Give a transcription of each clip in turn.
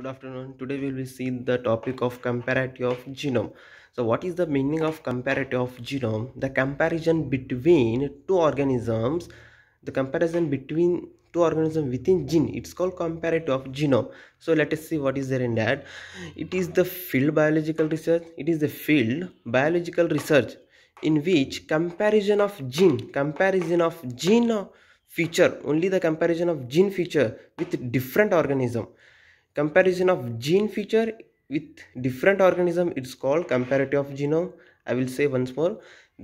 good afternoon today we will see the topic of comparative of genome so what is the meaning of comparative of genome the comparison between two organisms the comparison between two organisms within gene it's called comparative of genome so let us see what is there in that it is the field biological research it is the field biological research in which comparison of gene comparison of gene feature only the comparison of gene feature with different organism comparison of gene feature with different organism it's called comparative of genome i will say once more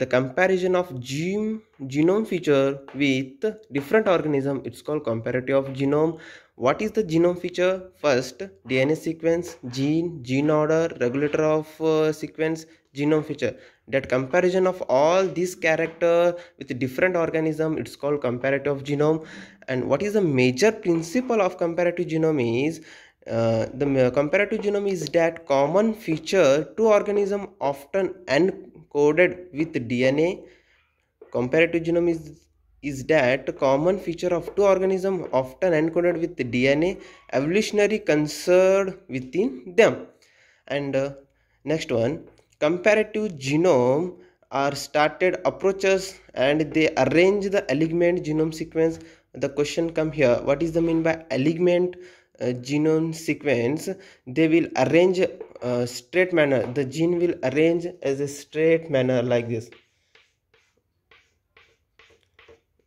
the comparison of gene genome feature with different organism it's called comparative of genome what is the genome feature first dna sequence gene gene order regulator of uh, sequence genome feature that comparison of all these character with different organism it's called comparative genome and what is the major principle of comparative genome is uh, the uh, comparative genome is that common feature two organism often encoded with DNA. Comparative genome is is that common feature of two organism often encoded with DNA evolutionary concern within them. And uh, next one, comparative genome are started approaches and they arrange the element genome sequence. The question come here, what is the mean by element? genome sequence they will arrange uh, straight manner the gene will arrange as a straight manner like this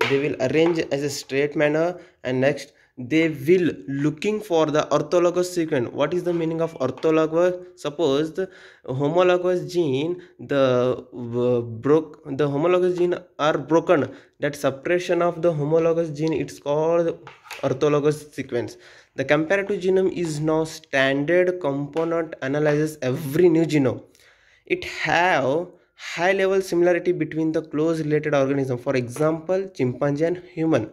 they will arrange as a straight manner and next they will looking for the orthologous sequence what is the meaning of orthologous suppose the homologous gene the uh, broke the homologous gene are broken that suppression of the homologous gene it's called orthologous sequence the comparative genome is now standard component analyzes every new genome it have high level similarity between the close related organism for example chimpanzee and human